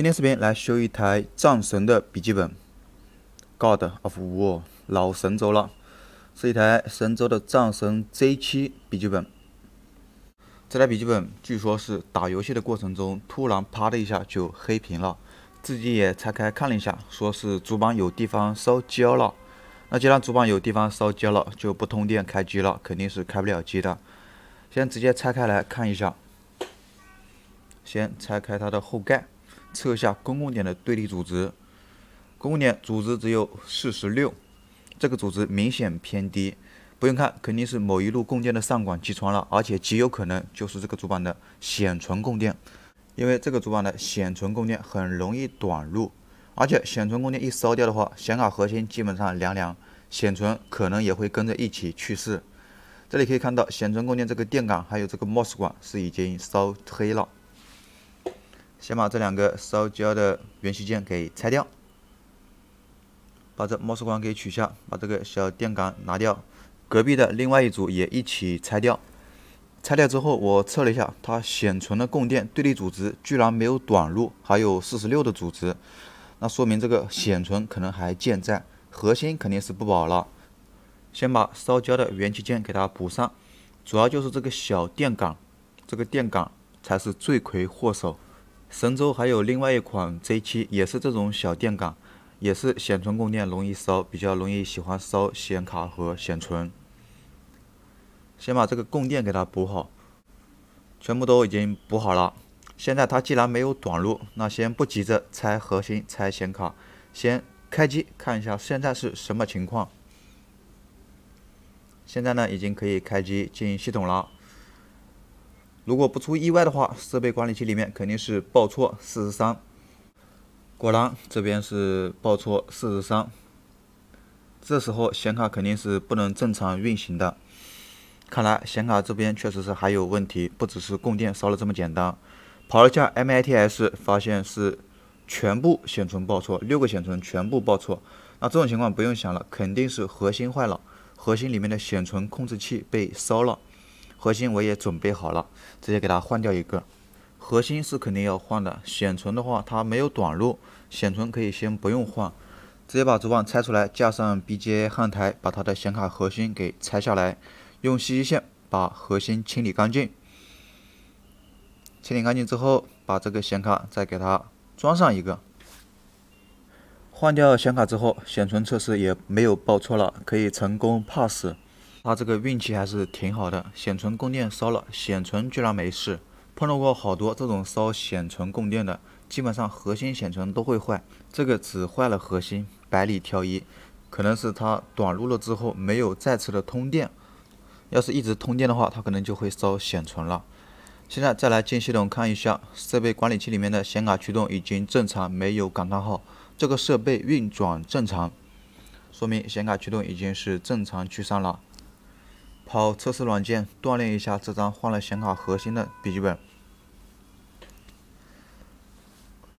今天视频来修一台战神的笔记本，God of War，老神州了，是一台神州的战神 Z7 笔记本。这台笔记本据说是打游戏的过程中突然啪的一下就黑屏了，自己也拆开看了一下，说是主板有地方烧焦了。那既然主板有地方烧焦了，就不通电开机了，肯定是开不了机的。先直接拆开来看一下，先拆开它的后盖。测下公共点的对立阻值，公共点阻值只有四十六，这个阻值明显偏低，不用看，肯定是某一路供电的上管击穿了，而且极有可能就是这个主板的显存供电，因为这个主板的显存供电很容易短路，而且显存供电一烧掉的话，显卡核心基本上凉凉，显存可能也会跟着一起去世。这里可以看到显存供电这个电感还有这个 mos 管是已经烧黑了。先把这两个烧焦的元器件给拆掉，把这墨水管给取下，把这个小电杆拿掉，隔壁的另外一组也一起拆掉。拆掉之后，我测了一下它显存的供电对立阻值，居然没有短路，还有四十六的阻值，那说明这个显存可能还健在，核心肯定是不保了。先把烧焦的元器件给它补上，主要就是这个小电杆，这个电杆才是罪魁祸首。神舟还有另外一款 Z 七，也是这种小电感，也是显存供电容易烧，比较容易喜欢烧显卡和显存。先把这个供电给它补好，全部都已经补好了。现在它既然没有短路，那先不急着拆核心、拆显卡，先开机看一下现在是什么情况。现在呢，已经可以开机进系统了。如果不出意外的话，设备管理器里面肯定是报错43。果然，这边是报错43。这时候显卡肯定是不能正常运行的。看来显卡这边确实是还有问题，不只是供电烧了这么简单。跑了一下 MITS，发现是全部显存报错，六个显存全部报错。那这种情况不用想了，肯定是核心坏了，核心里面的显存控制器被烧了。核心我也准备好了，直接给它换掉一个。核心是肯定要换的，显存的话它没有短路，显存可以先不用换，直接把主板拆出来，架上 BGA 焊台，把它的显卡核心给拆下来，用锡线把核心清理干净。清理干净之后，把这个显卡再给它装上一个。换掉显卡之后，显存测试也没有报错了，可以成功 pass。他这个运气还是挺好的，显存供电烧了，显存居然没事。碰到过好多这种烧显存供电的，基本上核心显存都会坏，这个只坏了核心，百里挑一，可能是它短路了之后没有再次的通电，要是一直通电的话，它可能就会烧显存了。现在再来进系统看一下，设备管理器里面的显卡驱动已经正常，没有感叹号，这个设备运转正常，说明显卡驱动已经是正常驱散了。跑测试软件，锻炼一下这张换了显卡核心的笔记本。